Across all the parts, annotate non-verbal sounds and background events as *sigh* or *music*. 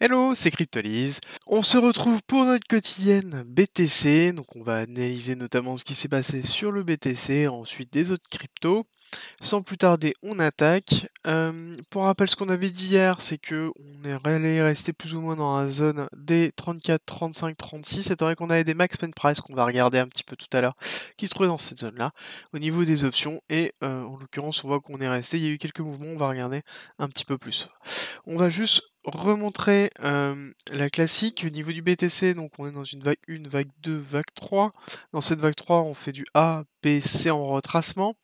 Hello, c'est Cryptolise. On se retrouve pour notre quotidienne BTC. Donc on va analyser notamment ce qui s'est passé sur le BTC, ensuite des autres cryptos. Sans plus tarder, on attaque. Euh, pour rappel, ce qu'on avait dit hier, c'est que on est allé plus ou moins dans la zone des 34, 35, 36, c'est vrai qu'on avait des max pen price qu'on va regarder un petit peu tout à l'heure, qui se trouvait dans cette zone-là, au niveau des options. Et euh, en l'occurrence, on voit qu'on est resté. Il y a eu quelques mouvements, on va regarder un petit peu plus. On va juste remontrer la classique au niveau du BTC. Donc on est dans une vague 1, vague 2, vague 3. Dans cette vague 3, on fait du A, B, C en retracement.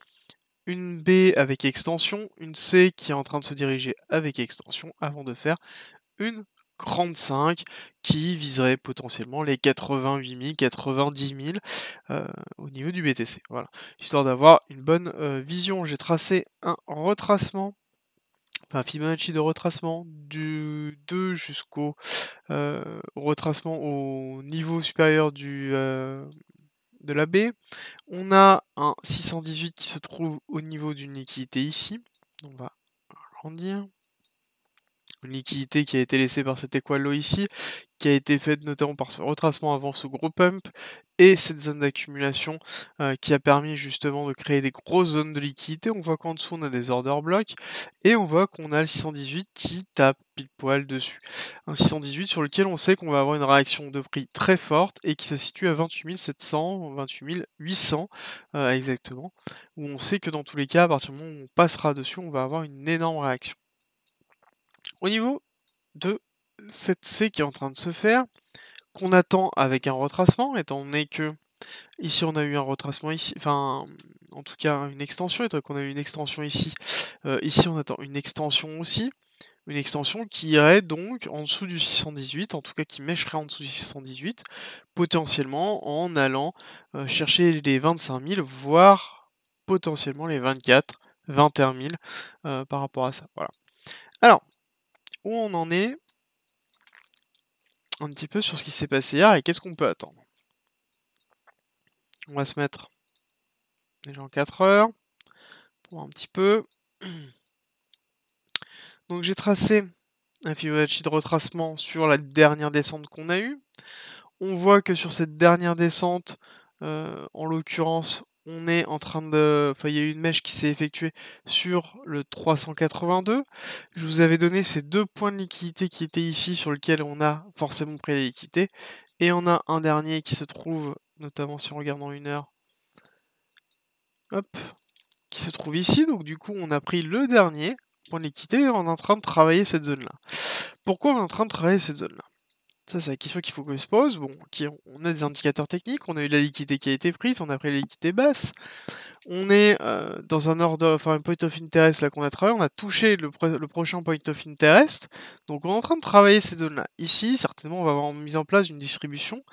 Une B avec extension, une C qui est en train de se diriger avec extension avant de faire une grande 5 qui viserait potentiellement les 88 000, 90 000 au niveau du BTC. Voilà, histoire d'avoir une bonne euh, vision. J'ai tracé un retracement un Fibonacci de retracement du 2 jusqu'au euh, retracement au niveau supérieur du, euh, de la B. On a un 618 qui se trouve au niveau d'une équité ici. On va agrandir une liquidité qui a été laissée par cet équalo ici, qui a été faite notamment par ce retracement avant ce gros pump et cette zone d'accumulation euh, qui a permis justement de créer des grosses zones de liquidité. On voit qu'en dessous on a des order blocks et on voit qu'on a le 618 qui tape pile poil dessus. Un 618 sur lequel on sait qu'on va avoir une réaction de prix très forte et qui se situe à 28 700, 28 800 exactement, où on sait que dans tous les cas, à partir du moment où on passera dessus, on va avoir une énorme réaction au niveau de cette C qui est en train de se faire, qu'on attend avec un retracement, étant donné que ici on a eu un retracement ici, enfin en tout cas une extension, étant qu'on a eu une extension ici, euh, ici on attend une extension aussi, une extension qui irait donc en dessous du 618, en tout cas qui mècherait en dessous du 618, potentiellement en allant euh, chercher les 25 000, voire potentiellement les 24, 21 000 par rapport à ça. Voilà. Alors, où on en est un petit peu sur ce qui s'est passé hier et qu'est-ce qu'on peut attendre. On va se mettre déjà en 4 heures pour un petit peu. *clears throat* Donc j'ai tracé un Fibonacci de retracement sur la dernière descente qu'on a eue. On voit que sur cette dernière descente, euh, en l'occurrence, on est en train de. Enfin, il y a eu une mèche qui s'est effectuée sur le 382. Je vous avais donné ces deux points de liquidité qui étaient ici, sur lesquels on a forcément pris la liquidité. Et on a un dernier qui se trouve, notamment si on regarde en une heure, hop, qui se trouve ici. Donc, du coup, on a pris le dernier point de liquidité et on est en train de travailler cette zone-là. Pourquoi on est en train de travailler cette zone-là ça, c'est la question qu'il faut qu'on se pose. Bon, on a des indicateurs techniques, on a eu la liquidité qui a été prise, on a pris la liquidité basse. On est euh, dans un ordre, enfin un point of interest là qu'on a travaillé, on a touché le, prochain point of interest. Donc on est en train de travailler ces zones-là. Ici, certainement, on va avoir mis en place une distribution,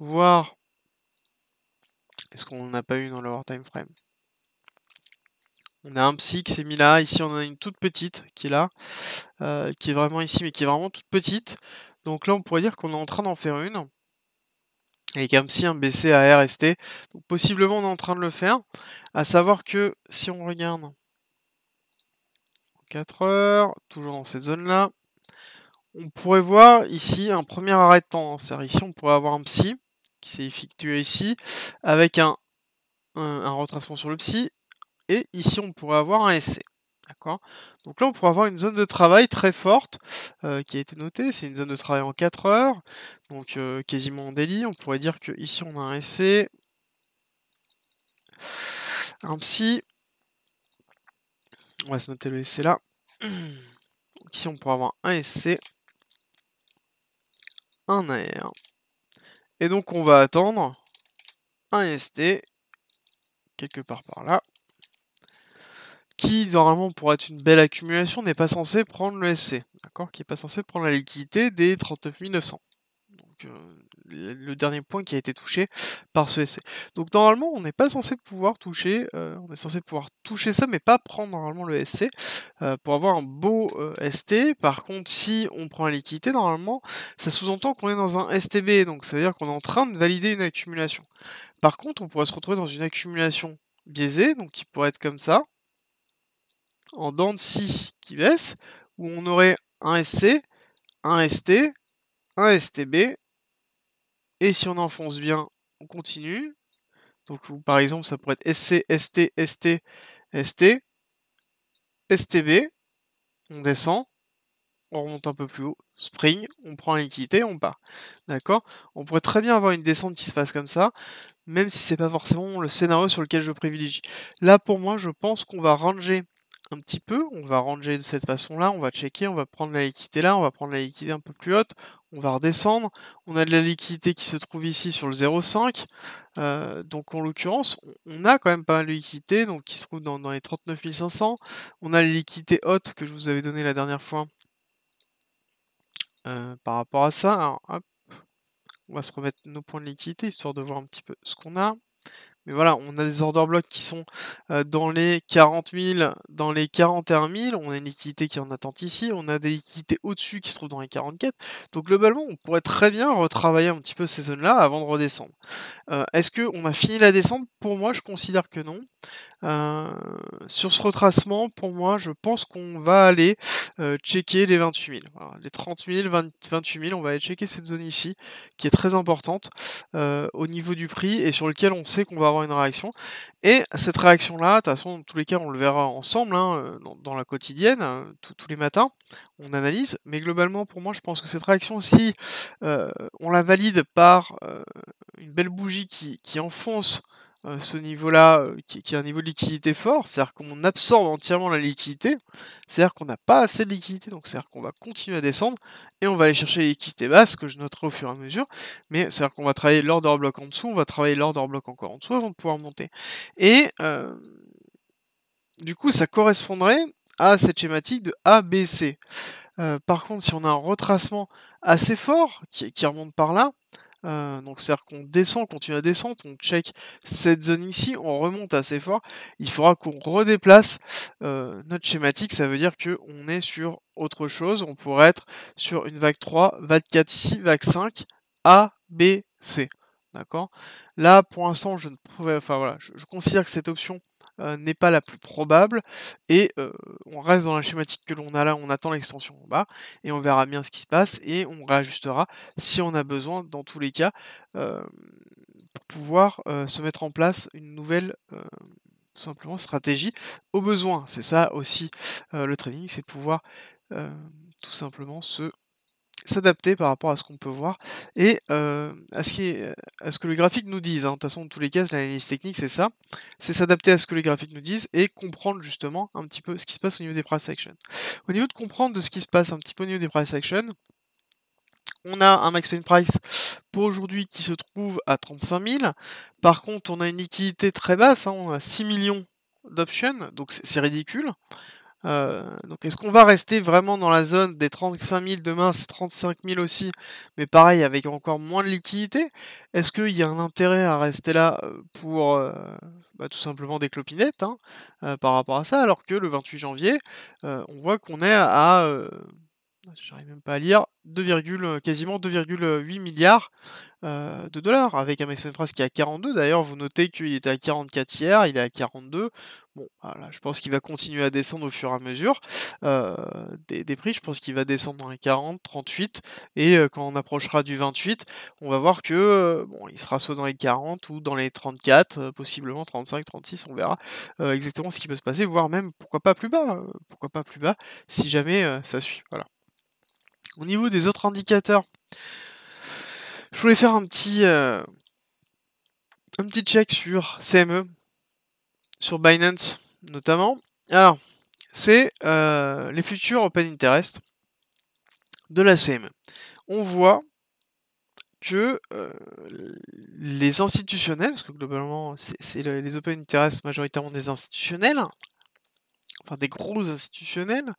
voir est-ce qu'on n'a pas eu dans le time frame. On a un psy qui s'est mis là, ici on a une toute petite qui est là, euh, qui est vraiment ici, mais qui est vraiment toute petite. Donc là, on pourrait dire qu'on est en train d'en faire une. Avec un psy, un BC, un ST. Donc possiblement, on est en train de le faire. À savoir que si on regarde en 4 heures, toujours dans cette zone-là, on pourrait voir ici un premier arrêt de tendance. ici, on pourrait avoir un psy qui s'est effectué ici, avec un, un, retracement sur le psi. Et ici, on pourrait avoir un SC. Donc là, on pourrait avoir une zone de travail très forte euh, qui a été notée. C'est une zone de travail en 4 heures, donc euh, quasiment en délit. On pourrait dire que ici on a un SC, un PSI, On va se noter le SC là. ici, on pourrait avoir un SC, un AR. Et donc, on va attendre un ST quelque part par là qui normalement pour être une belle accumulation n'est pas censé prendre le SC, d'accord Qui n'est pas censé prendre la liquidité des 39 900. Donc euh, le dernier point qui a été touché par ce SC. Donc normalement on n'est pas censé pouvoir toucher, euh, on est censé pouvoir toucher ça mais pas prendre normalement le SC euh, pour avoir un beau ST. Par contre si on prend la liquidité normalement ça sous-entend qu'on est dans un STB donc ça veut dire qu'on est en train de valider une accumulation. Par contre on pourrait se retrouver dans une accumulation biaisée donc qui pourrait être comme ça en dents de qui baisse, où on aurait un SC, un ST, un STB, et si on enfonce bien, on continue. Donc par exemple, ça pourrait être SC, ST, ST, ST, STB, on descend, on remonte un peu plus haut, spring, on prend la liquidité, on part. D'accord On pourrait très bien avoir une descente qui se fasse comme ça, même si c'est pas forcément le scénario sur lequel je privilégie. Là, pour moi, je pense qu'on va ranger un petit peu, on va ranger de cette façon-là, on va checker, on va prendre la liquidité là, on va prendre la liquidité un peu plus haute, on va redescendre, on a de la liquidité qui se trouve ici sur le 0,5, euh, donc en l'occurrence, on a quand même pas mal de liquidité, donc qui se trouve dans, les 39 500, on a les liquidités hautes que je vous avais donné la dernière fois euh, par rapport à ça, on va se remettre nos points de liquidité, histoire de voir un petit peu ce qu'on a, mais voilà, on a des order blocks qui sont dans les 40 000, dans les 41 000. On a une liquidité qui en attente ici. On a des liquidités au-dessus qui se trouvent dans les 44. Donc globalement, on pourrait très bien retravailler un petit peu ces zones-là avant de redescendre. Est-ce qu'on a fini la descente Pour moi, je considère que non. sur ce retracement, pour moi, je pense qu'on va aller euh, checker les 28 000. les 30 000, 28 000, on va aller checker cette zone ici, qui est très importante euh, au niveau du prix et sur lequel on sait qu'on va avoir une réaction. Et cette réaction-là, de toute façon, dans tous les cas, on le verra ensemble, hein, euh, dans, la quotidienne, hein, tous les matins, on analyse. Mais globalement, pour moi, je pense que cette réaction, si on la valide par une belle bougie qui, qui enfonce euh, ce niveau-là, euh, qui, est un niveau de liquidité fort, c'est-à-dire qu'on absorbe entièrement la liquidité, c'est-à-dire qu'on n'a pas assez de liquidité, donc c'est-à-dire qu'on va continuer à descendre, et on va aller chercher les liquidités basses, que je noterai au fur et à mesure, mais c'est-à-dire qu'on va travailler l'ordre bloc en dessous, on va travailler l'ordre bloc encore en dessous avant de pouvoir monter. Et euh, du coup, ça correspondrait à cette schématique de ABC. par contre, si on a un retracement assez fort, qui remonte par là, donc c'est-à-dire qu'on descend, continue à descendre, on check cette zone ici, on remonte assez fort. Il faudra qu'on redéplace notre schématique, ça veut dire qu'on est sur autre chose. On pourrait être sur une vague 3, vague 4 ici, vague 5, A, B, C. D'accord Là, pour l'instant, je ne pouvais, enfin voilà, je considère que cette option euh, n'est pas la plus probable. Et on reste dans la schématique que l'on a là, on attend l'extension en bas, et on verra bien ce qui se passe, et on réajustera si on a besoin, dans tous les cas, pour pouvoir se mettre en place une nouvelle simplement stratégie au besoin. C'est ça aussi le trading, c'est pouvoir tout simplement se s'adapter par rapport à ce qu'on peut voir et à, ce qui ce que les graphiques nous disent. Hein. De toute façon, dans tous les cas, l'analyse technique, c'est ça. C'est s'adapter à ce que les graphiques nous disent et comprendre justement un petit peu ce qui se passe au niveau des price action. Au niveau de comprendre de ce qui se passe un petit peu au niveau des price action, on a un max pain price pour aujourd'hui qui se trouve à 35 000. Par contre, on a une liquidité très basse, hein. on a 6 millions d'options, donc c'est ridicule. Euh, donc est-ce qu'on va rester vraiment dans la zone des 35 000 demain, c'est 35 000 aussi, mais pareil avec encore moins de liquidité Est-ce qu'il y a un intérêt à rester là euh, pour euh, bah, tout simplement des clopinettes hein, par rapport à ça, alors que le 28 janvier, on voit qu'on est à j'arrive même pas à lire, 2, euh, quasiment 2,8 euh, milliards euh, de dollars, avec Amazon Price qui est à 42. D'ailleurs, vous notez qu'il était à 44 hier, il est à 42. Bon, voilà, ah je pense qu'il va continuer à descendre au fur et à mesure des, prix. Je pense qu'il va descendre dans les 40, 38, et quand on approchera du 28, on va voir que bon, il sera soit dans les 40 ou dans les 34, possiblement 35, 36, on verra exactement ce qui peut se passer, voire même pourquoi pas plus bas, pourquoi pas plus bas, si jamais ça suit. Voilà. Au niveau des autres indicateurs, je voulais faire un petit, euh, un petit check sur CME, sur Binance notamment. Alors, c'est euh, les futurs Open Interest de la CME. On voit que euh, les institutionnels, parce que globalement, c'est les Open Interest majoritairement des institutionnels, enfin des gros institutionnels,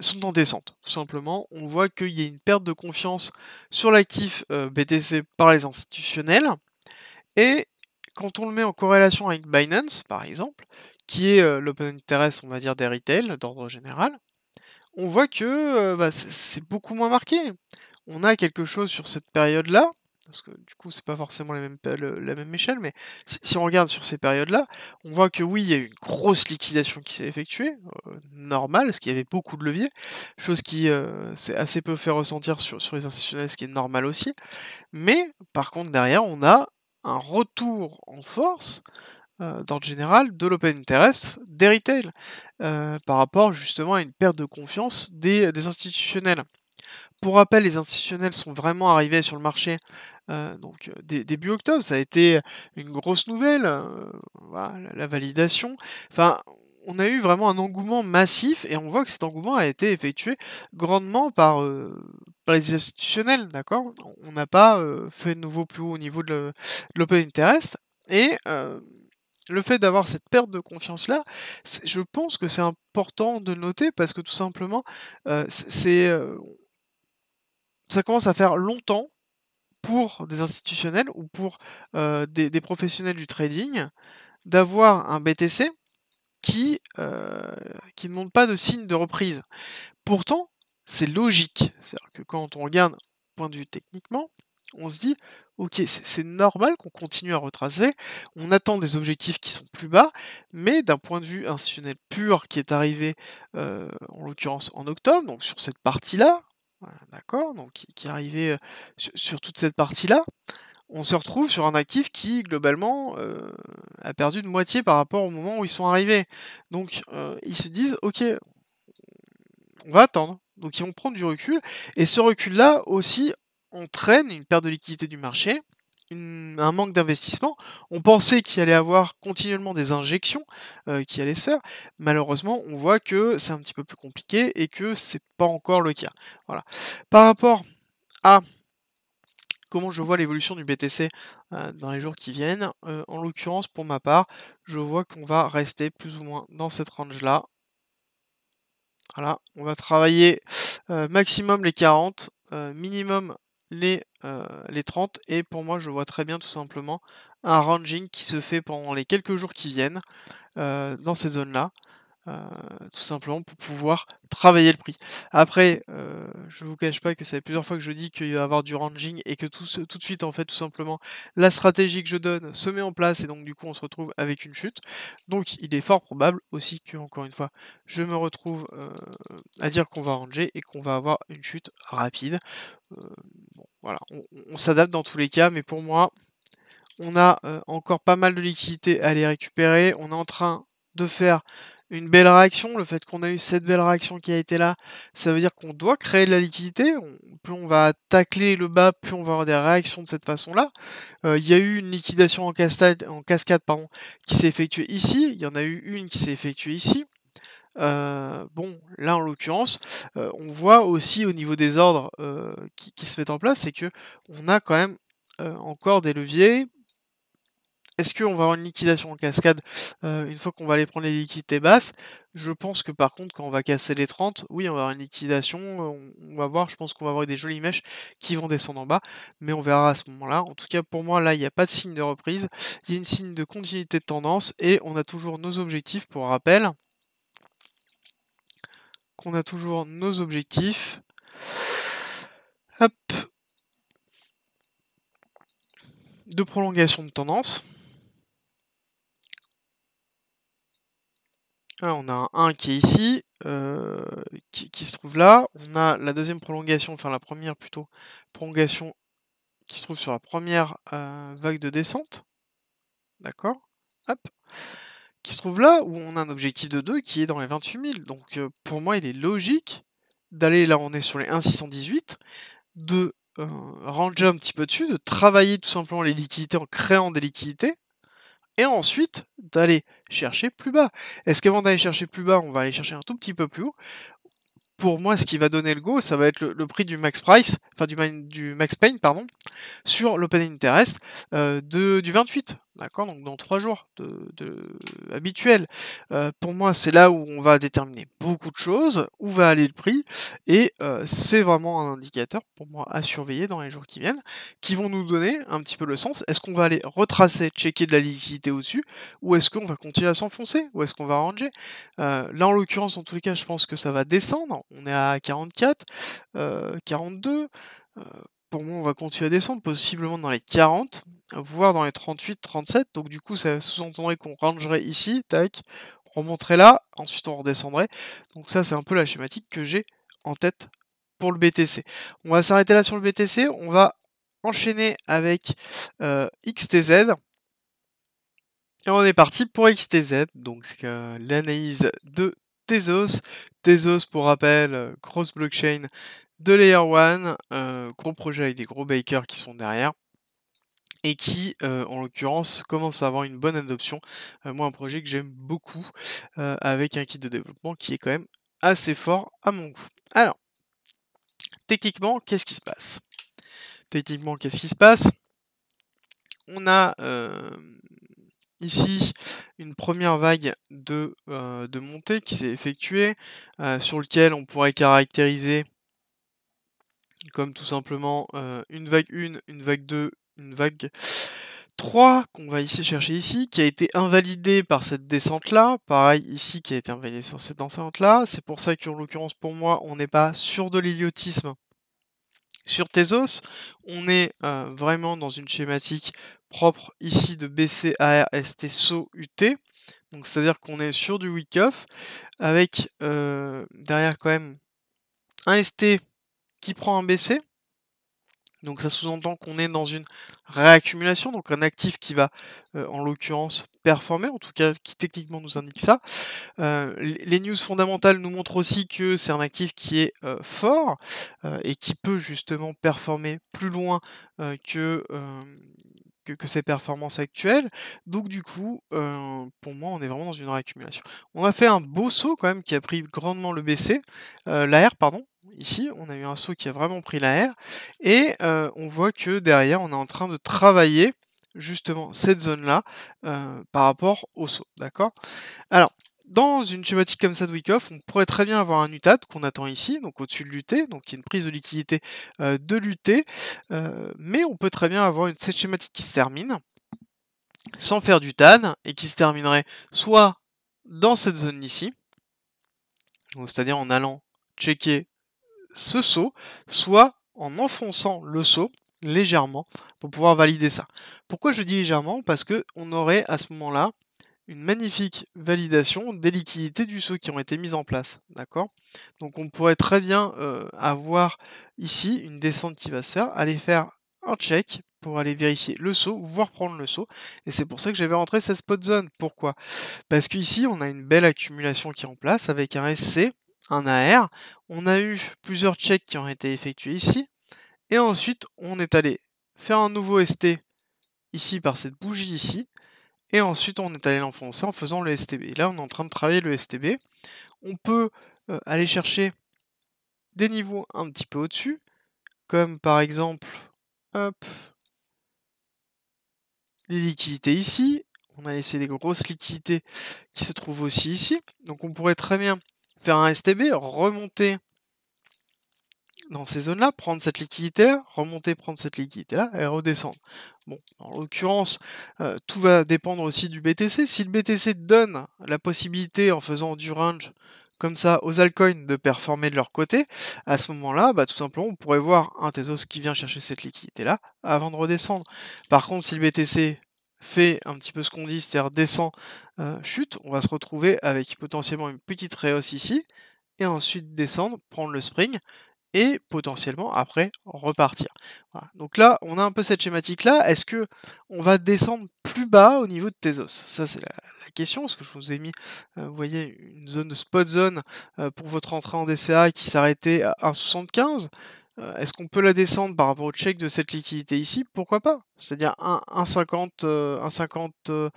sont en descente, tout simplement. On voit qu'il y a une perte de confiance sur l'actif euh, BTC par les institutionnels. Et quand on le met en corrélation avec Binance, par exemple, qui est euh, l'open interest, on va dire, des retail d'ordre général, on voit que euh, bah, c'est beaucoup moins marqué. On a quelque chose sur cette période-là parce que du coup c'est pas forcément la même, euh, la même échelle, mais si, on regarde sur ces périodes-là, on voit que oui, il y a eu une grosse liquidation qui s'est effectuée, euh, normale, parce qu'il y avait beaucoup de leviers, chose qui euh, s'est assez peu fait ressentir sur, les institutionnels, ce qui est normal aussi, mais par contre derrière on a un retour en force d'ordre général de l'open interest des retail par rapport justement à une perte de confiance des institutionnels. Pour rappel, les institutionnels sont vraiment arrivés sur le marché euh, donc euh, début octobre. Ça a été une grosse nouvelle, euh, voilà, la validation. Enfin, on a eu vraiment un engouement massif et on voit que cet engouement a été effectué grandement par, par les institutionnels, d'accord On n'a pas fait de nouveau plus haut au niveau de l'Open Interest et le fait d'avoir cette perte de confiance là, je pense que c'est important de noter parce que tout simplement, c'est ça commence à faire longtemps pour des institutionnels ou pour euh, des, professionnels du trading d'avoir un BTC qui, euh, qui ne montre pas de signe de reprise. Pourtant, c'est logique. C'est-à-dire que quand on regarde point de vue techniquement, on se dit, ok, c'est normal qu'on continue à retracer, on attend des objectifs qui sont plus bas, mais d'un point de vue institutionnel pur qui est arrivé euh, en l'occurrence en octobre, donc sur cette partie-là, d'accord Donc qui, est arrivé sur, toute cette partie-là. On se retrouve sur un actif qui, globalement, a perdu de moitié par rapport au moment où ils sont arrivés. Donc ils se disent, ok, on va attendre. Donc ils vont prendre du recul. Et ce recul-là aussi entraîne une perte de liquidité du marché un manque d'investissement. On pensait qu'il allait avoir continuellement des injections euh, qui allaient se faire. Malheureusement, on voit que c'est un petit peu plus compliqué et que c'est pas encore le cas. Voilà. Par rapport à comment je vois l'évolution du BTC euh, dans les jours qui viennent, euh, en l'occurrence, pour ma part, je vois qu'on va rester plus ou moins dans cette range-là. Voilà, on va travailler maximum les 40, minimum les, 30 euh, et pour moi je vois très bien tout simplement un ranging qui se fait pendant les quelques jours qui viennent euh, dans ces zones là euh, tout simplement pour pouvoir travailler le prix. Après, je euh, je vous cache pas que ça c'est plusieurs fois que je dis qu'il va y avoir du ranging et que tout, tout de suite, en fait, tout simplement, la stratégie que je donne se met en place et donc du coup, on se retrouve avec une chute. Donc, il est fort probable aussi que, encore une fois, je me retrouve euh, à dire qu'on va ranger et qu'on va avoir une chute rapide. voilà, on, on s'adapte dans tous les cas, mais pour moi, on a encore pas mal de liquidités à les récupérer. On est en train de faire une belle réaction. Le fait qu'on a eu cette belle réaction qui a été là, ça veut dire qu'on doit créer de la liquidité. plus on va tacler le bas, plus on va avoir des réactions de cette façon-là. Euh, il y a eu une liquidation en cascade, pardon, qui s'est effectuée ici. Il y en a eu une qui s'est effectuée ici. Euh, bon, là en l'occurrence, euh, on voit aussi au niveau des ordres qui, qui, se mettent en place, c'est que on a quand même encore des leviers, est-ce qu'on va avoir une liquidation en cascade euh, une fois qu'on va aller prendre les liquidités basses Je pense que par contre, quand on va casser les 30, oui, on va avoir une liquidation. On, va voir, je pense qu'on va avoir des jolies mèches qui vont descendre en bas. Mais on verra à ce moment-là. En tout cas, pour moi, là, il n'y a pas de signe de reprise. Il y a une signe de continuité de tendance. Et on a toujours nos objectifs, pour rappel. Qu'on a toujours nos objectifs. Hop. De prolongation de tendance. Ah, on a un 1 qui est ici, euh, qui, se trouve là. On a la deuxième prolongation, enfin la première plutôt, prolongation qui se trouve sur la première euh, vague de descente. D'accord Hop Qui se trouve là, où on a un objectif de 2 qui est dans les 28 000. Donc euh, pour moi, il est logique d'aller là, on est sur les 1,618, de ranger un petit peu dessus, de travailler tout simplement les liquidités en créant des liquidités et ensuite d'aller chercher plus bas. Est-ce qu'avant d'aller chercher plus bas, on va aller chercher un tout petit peu plus haut Pour moi, ce qui va donner le go, ça va être le, prix du max price, enfin du, du max pain, pardon, sur l'Open Interest euh, du 28, d'accord Donc dans trois jours de, habituel. Euh, pour moi, c'est là où on va déterminer beaucoup de choses, où va aller le prix, et euh, c'est vraiment un indicateur pour moi à surveiller dans les jours qui viennent, qui vont nous donner un petit peu le sens. Est-ce qu'on va aller retracer, checker de la liquidité au-dessus, ou est-ce qu'on va continuer à s'enfoncer, ou est-ce qu'on va ranger Là, en l'occurrence, en tous les cas, je pense que ça va descendre. On est à 44, 42 pour on va continuer à descendre, possiblement dans les 40, voire dans les 38, 37. Donc du coup, ça sous-entendrait qu'on rangerait ici, tac, on remonterait là, ensuite on redescendrait. Donc ça, c'est un peu la schématique que j'ai en tête pour le BTC. On va s'arrêter là sur le BTC, on va enchaîner avec euh, XTZ. Et on est parti pour XTZ, donc euh, l'analyse de Tezos. Tezos, pour rappel, cross euh, blockchain, de Layer One, euh, gros projet avec des gros bakers qui sont derrière et qui, euh, en l'occurrence, commence à avoir une bonne adoption. Euh, moi, un projet que j'aime beaucoup avec un kit de développement qui est quand même assez fort à mon goût. Alors, techniquement, qu'est-ce qui se passe Techniquement, qu'est-ce qui se passe On a ici une première vague de, de montée qui s'est effectuée, sur lequel on pourrait caractériser comme tout simplement euh, une vague 1, une vague 2, une vague 3 qu'on va ici chercher ici, qui a été invalidée par cette descente là, pareil ici qui a été invalidée sur cette descente là, c'est pour ça qu'en l'occurrence pour moi on n'est pas sur de l'héliotisme sur Tezos, on est euh, vraiment dans une schématique propre ici de BCARSTSOUT, donc c'est-à-dire qu'on est sur du week-off, avec euh, derrière quand même un ST qui prend un BC. Donc ça sous-entend qu'on est dans une réaccumulation, donc un actif qui va euh, en l'occurrence performer, en tout cas qui techniquement nous indique ça. Euh, les news fondamentales nous montrent aussi que c'est un actif qui est euh, fort et qui peut justement performer plus loin que, que, que, ses performances actuelles. Donc du coup, pour moi, on est vraiment dans une réaccumulation. On a fait un beau saut quand même qui a pris grandement le BC, l'AR, pardon, ici, on a eu un saut qui a vraiment pris la et euh, on voit que derrière, on est en train de travailler justement cette zone-là euh, par rapport au saut, d'accord Alors, dans une schématique comme ça de Wyckoff, on pourrait très bien avoir un UTAT qu'on attend ici, donc au-dessus de l'UT, donc y a une prise de liquidité euh, de l'UT, mais on peut très bien avoir cette schématique qui se termine sans faire du TAN, et qui se terminerait soit dans cette zone ici, c'est-à-dire en allant checker ce saut, soit en enfonçant le saut légèrement pour pouvoir valider ça. Pourquoi je dis légèrement Parce qu'on aurait à ce moment-là une magnifique validation des liquidités du saut qui ont été mises en place. D'accord Donc on pourrait très bien euh, avoir ici une descente qui va se faire, aller faire un check pour aller vérifier le saut, voire prendre le saut. Et c'est pour ça que j'avais rentré cette spot zone. Pourquoi Parce qu'ici, on a une belle accumulation qui est en place avec un SC un AR. On a eu plusieurs checks qui ont été effectués ici. Et ensuite, on est allé faire un nouveau ST ici par cette bougie ici. Et ensuite, on est allé l'enfoncer en faisant le STB. là, on est en train de travailler le STB. On peut euh, aller chercher des niveaux un petit peu au-dessus. Comme par exemple, hop, les liquidités ici. On a laissé des grosses liquidités qui se trouvent aussi ici. Donc on pourrait très bien faire un STB, remonter dans ces zones-là, prendre cette liquidité-là, remonter, prendre cette liquidité-là et redescendre. Bon, en l'occurrence, euh, tout va dépendre aussi du BTC. Si le BTC donne la possibilité, en faisant du range comme ça aux altcoins de performer de leur côté, à ce moment-là, bah, tout simplement, on pourrait voir un Tezos qui vient chercher cette liquidité-là avant de redescendre. Par contre, si le BTC fait un petit peu ce qu'on dit, c'est-à-dire descend, euh, chute, on va se retrouver avec potentiellement une petite réhausse ici, et ensuite descendre, prendre le spring, et potentiellement après repartir. Donc là, on a un peu cette schématique-là. Est-ce que on va descendre plus bas au niveau de Tezos Ça, c'est la, question, parce que je vous ai mis, euh, vous voyez, une zone de spot zone euh, pour votre entrée en DCA qui s'arrêtait à 1,75. Euh, est-ce qu'on peut la descendre par rapport au check de cette liquidité ici Pourquoi pas C'est-à-dire 1,50, un, un, euh, euh,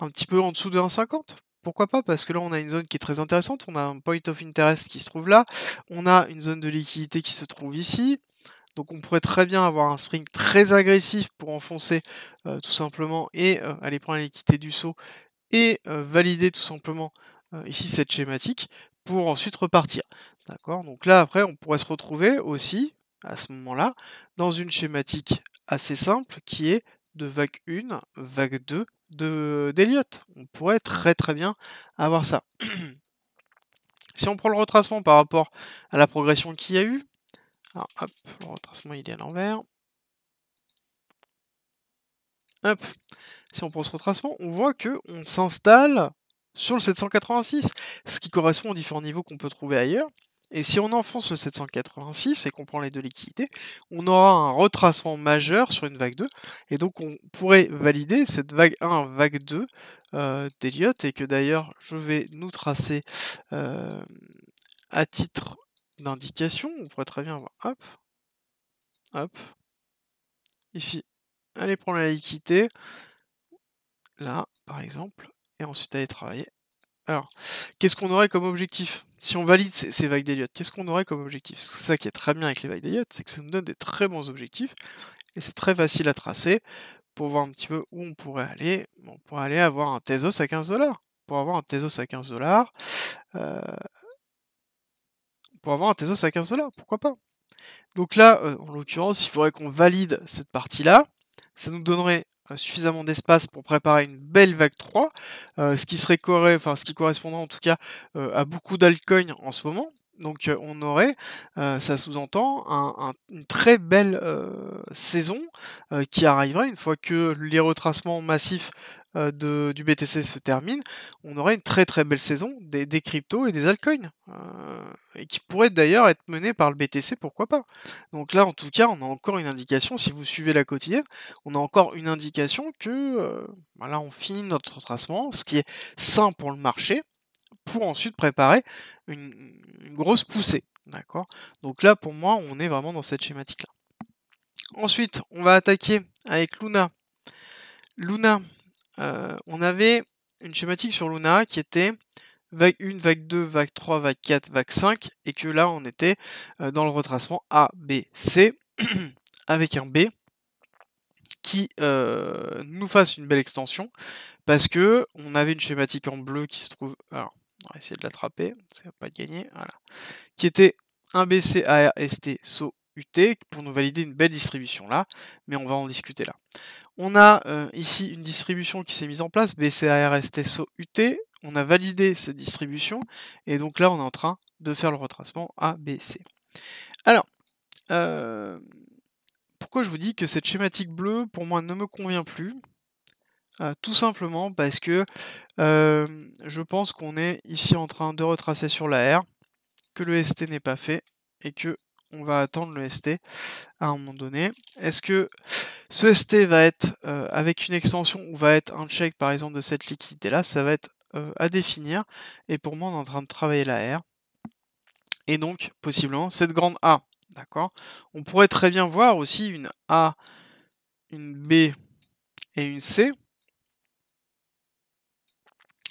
un petit peu en dessous de 1,50 pourquoi pas Parce que là, on a une zone qui est très intéressante. On a un point of interest qui se trouve là. On a une zone de liquidité qui se trouve ici. Donc on pourrait très bien avoir un spring très agressif pour enfoncer tout simplement et aller prendre la liquidité du saut et valider tout simplement ici cette schématique pour ensuite repartir. D'accord Donc là après on pourrait se retrouver aussi à ce moment-là dans une schématique assez simple qui est de vague 1, vague 2 de On pourrait très très bien avoir ça. si on prend le retracement par rapport à la progression qu'il y a eu, alors hop, le retracement il est à l'envers. Hop. Si on prend ce retracement, on voit que on s'installe sur le 786, ce qui correspond aux différents niveaux qu'on peut trouver ailleurs. Et si on enfonce le 786 et qu'on prend les deux liquidités, on aura un retracement majeur sur une vague 2, et donc on pourrait valider cette vague 1, vague 2 euh, et que d'ailleurs je vais nous tracer euh, à titre d'indication, on pourrait très bien voir, hop, hop, ici, allez prendre la liquidité, là par exemple, et ensuite aller travailler alors, qu'est-ce qu'on aurait comme objectif Si on valide ces, vagues d'Eliot, qu'est-ce qu'on aurait comme objectif C'est ça qui est très bien avec les vagues d'Eliot, c'est que ça nous donne des très bons objectifs, et c'est très facile à tracer pour voir un petit peu où on pourrait aller. On pourrait aller avoir un Tezos à 15 dollars. Pour avoir un Tezos à 15 dollars, euh, pour avoir un Tezos à 15 dollars, pourquoi pas donc là, euh, en l'occurrence, il faudrait qu'on valide cette partie-là ça nous donnerait euh, suffisamment d'espace pour préparer une belle vague 3, euh, ce, qui serait corré, enfin, ce qui correspondrait en tout cas euh, à beaucoup d'altcoins en ce moment. Donc on aurait, ça sous-entend, une très belle saison qui arriverait une fois que les retracements massifs euh, de, du BTC se termine, on aurait une très très belle saison des, des cryptos et des altcoins. Euh, et qui pourrait d'ailleurs être menée par le BTC, pourquoi pas. Donc là, en tout cas, on a encore une indication, si vous suivez la quotidienne, on a encore une indication que voilà euh, ben on finit notre tracement ce qui est sain pour le marché, pour ensuite préparer une, une grosse poussée. D'accord Donc là, pour moi, on est vraiment dans cette schématique-là. Ensuite, on va attaquer avec Luna. Luna, euh, on avait une schématique sur Luna qui était vague 1, vague 2, vague 3, vague 4, vague 5, et que là on était euh, dans le retracement A, B, C, *clears throat* avec un B qui euh, nous fasse une belle extension, parce que on avait une schématique en bleu qui se trouve. Alors, on va essayer de l'attraper, ça va pas gagner, voilà. Qui était 1BC T, SO pour nous valider une belle distribution là, mais on va en discuter là. On a euh, ici une distribution qui s'est mise en place, BCARSTSO UT, on a validé cette distribution, et donc là on est en train de faire le retracement ABC. Alors, euh, pourquoi je vous dis que cette schématique bleue, pour moi, ne me convient plus euh, tout simplement parce que je pense qu'on est ici en train de retracer sur la R, que le ST n'est pas fait et que on va attendre le ST à un moment donné. Est-ce que ce ST va être euh, avec une extension ou va être un check par exemple de cette liquidité là Ça va être euh, à définir. Et pour moi, on est en train de travailler la R. Et donc, possiblement, cette grande A. D'accord On pourrait très bien voir aussi une A, une B et une C.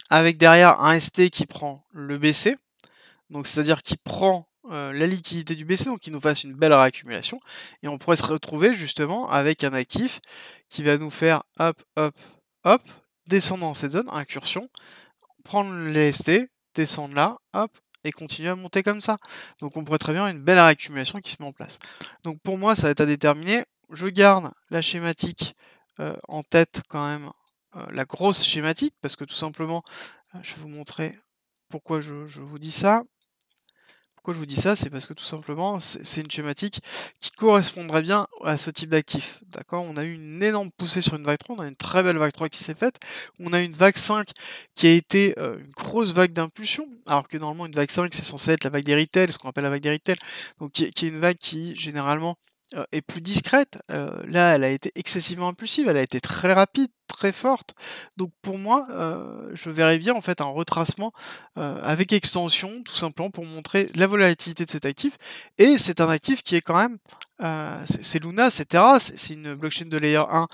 Avec derrière un ST qui prend le BC. Donc c'est-à-dire qui prend euh, la liquidité du BC, donc qui nous fasse une belle réaccumulation. Et on pourrait se retrouver justement avec un actif qui va nous faire hop, hop, hop, descendre dans cette zone, incursion, prendre les ST, descendre là, hop, et continuer à monter comme ça. Donc on pourrait très bien avoir une belle réaccumulation qui se met en place. Donc pour moi, ça va être à déterminer. Je garde la schématique euh, en tête quand même, euh, la grosse schématique, parce que tout simplement, je vais vous montrer pourquoi je vous dis ça je vous dis ça C'est parce que tout simplement, c'est une schématique qui correspondrait bien à ce type d'actif. D'accord On a eu une énorme poussée sur une vague 3, on a une très belle vague 3 qui s'est faite, on a une vague 5 qui a été euh, une grosse vague d'impulsion, alors que normalement une vague 5 c'est censé être la vague des retails, ce qu'on appelle la vague des retails, donc qui, est une vague qui généralement euh, est plus discrète. Euh, là, elle a été excessivement impulsive, elle a été très rapide, très forte. Donc pour moi, je verrais bien en fait un retracement avec extension, tout simplement pour montrer la volatilité de cet actif. Et c'est un actif qui est quand même, c'est Luna, c'est Terra, c'est une blockchain de layer 1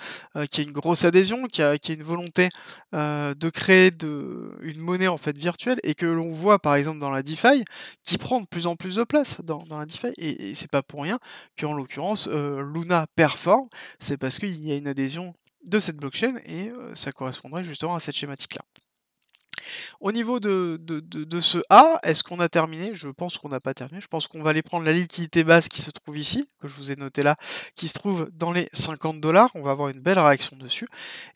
qui a une grosse adhésion, qui a, qui a une volonté de créer de, une monnaie en fait virtuelle et que l'on voit par exemple dans la DeFi, qui prend de plus en plus de place dans, la DeFi. Et, et c'est pas pour rien qu'en l'occurrence Luna performe, c'est parce qu'il y a une adhésion de cette blockchain et euh, ça correspondrait justement à cette schématique-là. Au niveau de, ce A, est-ce qu'on a terminé Je pense qu'on n'a pas terminé. Je pense qu'on va aller prendre la liquidité basse qui se trouve ici, que je vous ai noté là, qui se trouve dans les 50 dollars. On va avoir une belle réaction dessus.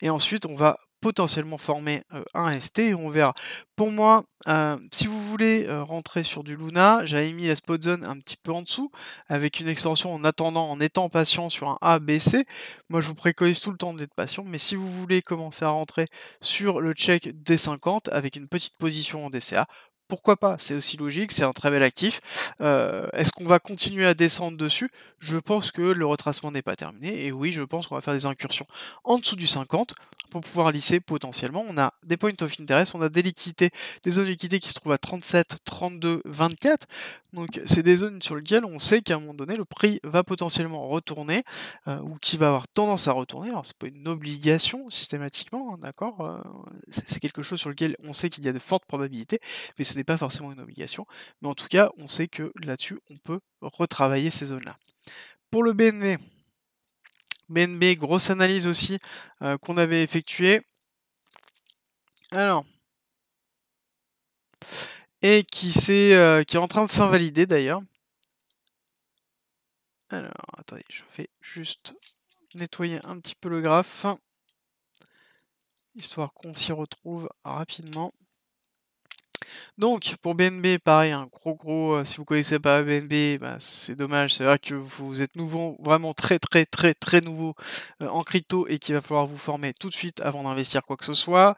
Et ensuite, on va potentiellement former un ST et on verra. Pour moi, si vous voulez rentrer sur du Luna, j'avais mis la spot zone un petit peu en dessous, avec une extension en attendant, en étant patient sur un ABC. Moi, je vous préconise tout le temps d'être patient, mais si vous voulez commencer à rentrer sur le check D50 avec une petite position en DCA, pourquoi pas C'est aussi logique, c'est un très bel actif. Est-ce qu'on va continuer à descendre dessus Je pense que le retracement n'est pas terminé. Et oui, je pense qu'on va faire des incursions en dessous du 50 pour pouvoir lisser potentiellement. On a des points of interest, on a des liquidités, des zones de qui se trouvent à 37, 32, 24. Donc c'est des zones sur lesquelles on sait qu'à un moment donné, le prix va potentiellement retourner euh, ou qui va avoir tendance à retourner. Alors c'est pas une obligation systématiquement, hein, d'accord euh, C'est quelque chose sur lequel on sait qu'il y a de fortes probabilités, mais ce n'est pas forcément une obligation. Mais en tout cas, on sait que là-dessus, on peut retravailler ces zones-là. Pour le BNV, BNB, grosse analyse aussi euh, qu'on avait effectuée. Alors. Et qui, est, euh, qui est en train de s'invalider d'ailleurs. Alors, attendez, je vais juste nettoyer un petit peu le graphe. Histoire qu'on s'y retrouve rapidement. Donc, pour BNB, pareil, un gros gros, euh, si vous connaissez pas BNB, bah, c'est dommage, c'est vrai que vous êtes nouveau, vraiment très très très très nouveau euh, en crypto et qu'il va falloir vous former tout de suite avant d'investir quoi que ce soit.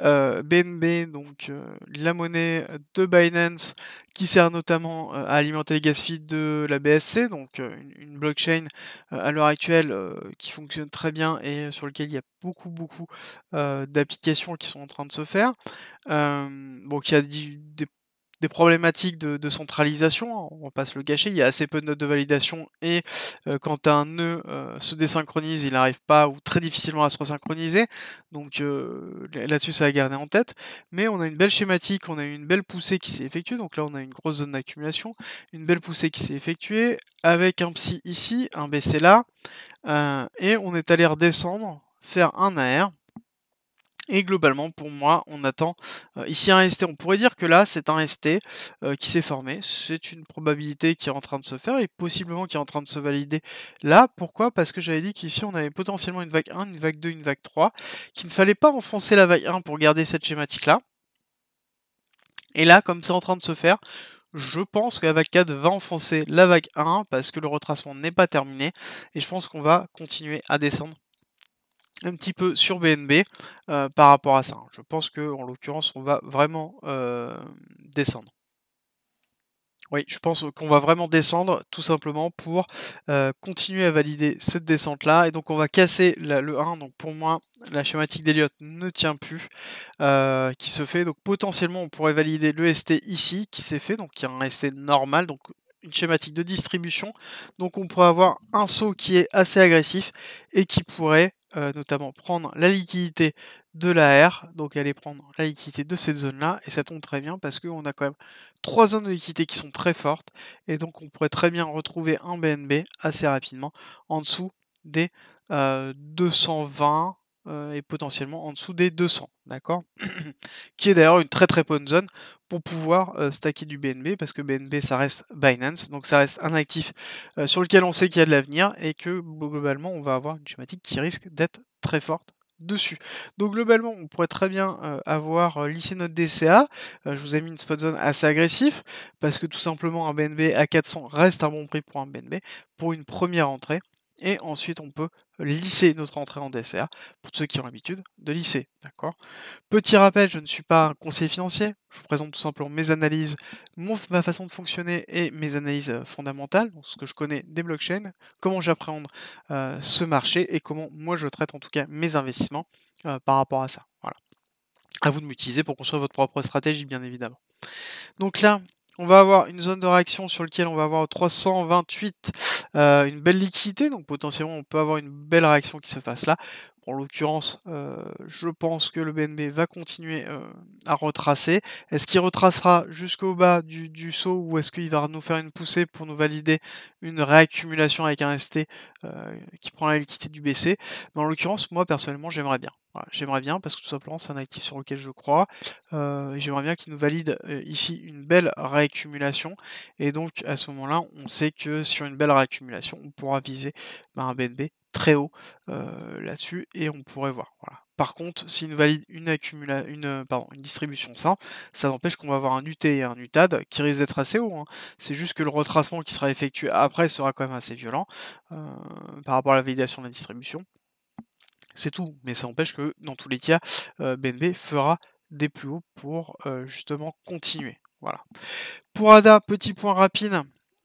BNB, euh, donc la monnaie de Binance qui sert notamment à alimenter les gas feeds de la BSC, donc une, blockchain à l'heure actuelle qui fonctionne très bien et sur lequel il y a beaucoup beaucoup d'applications qui sont en train de se faire. il y a des, problématiques de, centralisation, hein, on va pas se le gâcher, il y a assez peu de notes de validation et euh, quand un nœud euh, se désynchronise, il n'arrive pas ou très difficilement à se resynchroniser, donc euh, là-dessus ça à garder en tête, mais on a une belle schématique, on a une belle poussée qui s'est effectuée, donc là on a une grosse zone d'accumulation, une belle poussée qui s'est effectuée, avec un psi ici, un BC là, et on est allé redescendre, faire un AR, et globalement, pour moi, on attend euh, ici un ST. On pourrait dire que là, c'est un ST euh, qui s'est formé. C'est une probabilité qui est en train de se faire et possiblement qui est en train de se valider là. Pourquoi Parce que j'avais dit qu'ici, on avait potentiellement une vague 1, une vague 2, une vague 3, qu'il ne fallait pas enfoncer la vague 1 pour garder cette schématique-là. Et là, comme c'est en train de se faire, je pense que la vague 4 va enfoncer la vague 1 parce que le retracement n'est pas terminé et je pense qu'on va continuer à descendre un petit peu sur BNB euh, par rapport à ça. Hein. Je pense que en l'occurrence, on va vraiment euh, descendre. Oui, je pense qu'on va vraiment descendre tout simplement pour euh, continuer à valider cette descente là. Et donc on va casser le 1. Donc pour moi, la schématique d'Elliott ne tient plus, qui se fait. Donc potentiellement, on pourrait valider le ST ici, qui s'est fait, donc qui est un ST normal, donc une schématique de distribution. Donc on pourrait avoir un saut qui est assez agressif et qui pourrait euh, notamment prendre la liquidité de la R, donc aller prendre la liquidité de cette zone-là, et ça tombe très bien parce qu'on a quand même trois zones de liquidité qui sont très fortes, et donc on pourrait très bien retrouver un BNB assez rapidement en dessous des 220, euh, euh, et potentiellement en dessous des 200, d'accord *clears throat* Qui est d'ailleurs une très très bonne zone pour pouvoir euh, stacker du BNB, parce que BNB ça reste Binance, donc ça reste un actif euh, sur lequel on sait qu'il y a de l'avenir et que globalement on va avoir une schématique qui risque d'être très forte dessus. Donc globalement, on pourrait très bien avoir lissé notre DCA. je vous ai mis une spot zone assez agressive parce que tout simplement un BNB à 400 reste un bon prix pour un BNB pour une première entrée. Et ensuite, on peut lisser notre entrée en DSR, pour ceux qui ont l'habitude de lisser. D'accord Petit rappel, je ne suis pas un conseiller financier, je vous présente tout simplement mes analyses, ma façon de fonctionner et mes analyses fondamentales, ce que je connais des blockchains, comment j'appréhende ce marché et comment moi je traite en tout cas mes investissements par rapport à ça. Voilà. À vous de m'utiliser pour construire votre propre stratégie, bien évidemment. Donc là, on va avoir une zone de réaction sur laquelle on va avoir 328 euh, une belle liquidité, donc potentiellement on peut avoir une belle réaction qui se fasse là en l'occurrence, euh, je pense que le BNB va continuer euh, à retracer. Est-ce qu'il retracera jusqu'au bas du, saut ou est-ce qu'il va nous faire une poussée pour nous valider une réaccumulation avec un ST euh, qui prend la liquidité du BC Mais en l'occurrence, moi personnellement, j'aimerais bien. j'aimerais bien parce que tout simplement, c'est un actif sur lequel je crois. et j'aimerais bien qu'il nous valide ici une belle réaccumulation. Et donc, à ce moment-là, on sait que sur une belle réaccumulation, on pourra viser ben, un BNB très haut là-dessus et on pourrait voir. Par contre, si nous valide une, accumulation, une, une distribution simple, ça n'empêche qu'on va avoir un UT et un UTAD qui risque d'être assez haut hein. C'est juste que le retracement qui sera effectué après sera quand même assez violent par rapport à la validation de la distribution. C'est tout, mais ça empêche que dans tous les cas, BNB fera des plus hauts pour justement continuer. Voilà. Pour ADA, petit point rapide,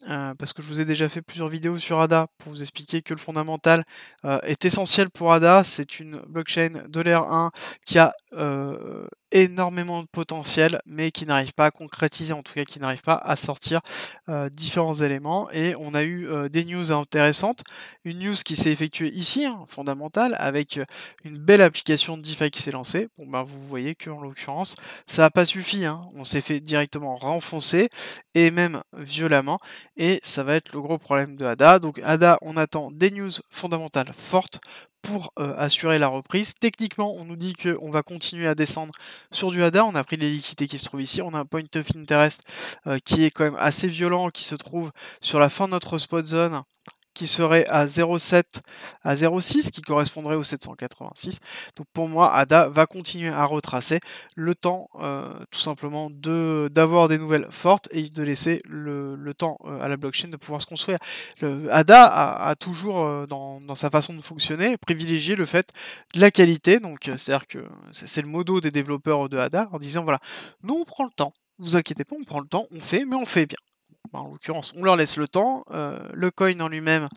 euh, parce que je vous ai déjà fait plusieurs vidéos sur ADA pour vous expliquer que le fondamental euh, est essentiel pour ADA. C'est une blockchain de l'ère 1 qui a euh, énormément de potentiel, mais qui n'arrive pas à concrétiser, en tout cas qui n'arrive pas à sortir différents éléments. Et on a eu des news intéressantes, une news qui s'est effectuée ici, hein, fondamentale, avec une belle application de DeFi qui s'est lancée. Bon ben vous voyez que en l'occurrence, ça n'a pas suffi. Hein. On s'est fait directement renfoncer et même violemment. Et ça va être le gros problème de Ada. Donc Ada, on attend des news fondamentales fortes pour assurer la reprise. Techniquement, on nous dit qu'on va continuer à descendre sur du ADA. On a pris les liquidités qui se trouvent ici. On a un point of interest qui est quand même assez violent, qui se trouve sur la fin de notre spot zone qui serait à 0,7 à 0,6 qui correspondrait au 786. Donc pour moi, ADA va continuer à retracer le temps euh, tout simplement de d'avoir des nouvelles fortes et de laisser le, temps euh, à la blockchain de pouvoir se construire. ADA a, toujours euh, dans, sa façon de fonctionner privilégié le fait de la qualité, donc c'est-à-dire que c'est le modo des développeurs de ADA en disant voilà, nous on prend le temps, vous inquiétez pas, on prend le temps, on fait, mais on fait bien. Bah, en l'occurrence, on leur laisse le temps. Euh, le coin en lui-même,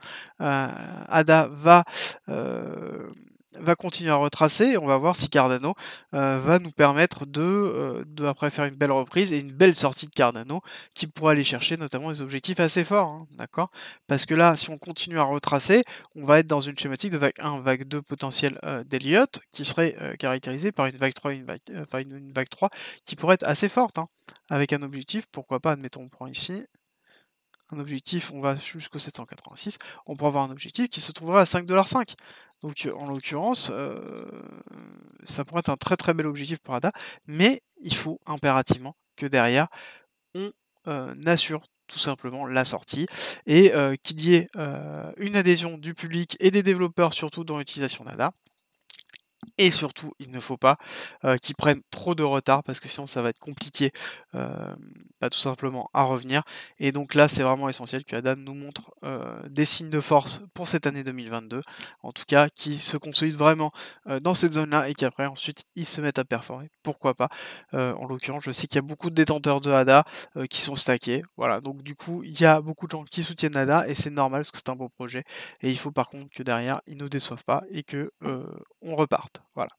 euh, ADA va euh, va continuer à retracer et on va voir si Cardano va nous permettre de, après faire une belle reprise et une belle sortie de Cardano qui pourra aller chercher notamment des objectifs assez forts, hein, d'accord Parce que là, si on continue à retracer, on va être dans une schématique de vague 1, vague 2 potentielle d'Eliot, qui serait caractérisée par une vague 3 une vague, une, vague 3 qui pourrait être assez forte, hein, avec un objectif, pourquoi pas, admettons, on prend ici, objectif, on va jusqu'au 786, on pourra avoir un objectif qui se trouvera à 5,5$. Donc euh, en l'occurrence, euh, ça pourrait être un très très bel objectif pour ADA, mais il faut impérativement que derrière, on euh, assure tout simplement la sortie et qu'il y ait une adhésion du public et des développeurs surtout dans l'utilisation d'ADA. Et surtout, il ne faut pas qu'ils prennent trop de retard parce que sinon ça va être compliqué euh, pas tout simplement à revenir. Et donc là, c'est vraiment essentiel que ADA nous montre euh, des signes de force pour cette année 2022, en tout cas qui se consolide vraiment euh, dans cette zone-là et qu'après ensuite ils se mettent à performer. Pourquoi pas En l'occurrence, je sais qu'il y a beaucoup de détenteurs de Ada qui sont stackés. Voilà, donc du coup, il y a beaucoup de gens qui soutiennent Ada et c'est normal parce que c'est un beau projet. Et il faut par contre que derrière, ils ne nous déçoivent pas et que on reparte. Voilà.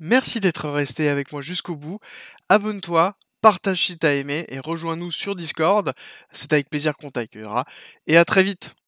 Merci d'être resté avec moi jusqu'au bout. Abonne-toi, partage si t'as aimé et rejoins-nous sur Discord. C'est avec plaisir qu'on t'accueillera. Et à très vite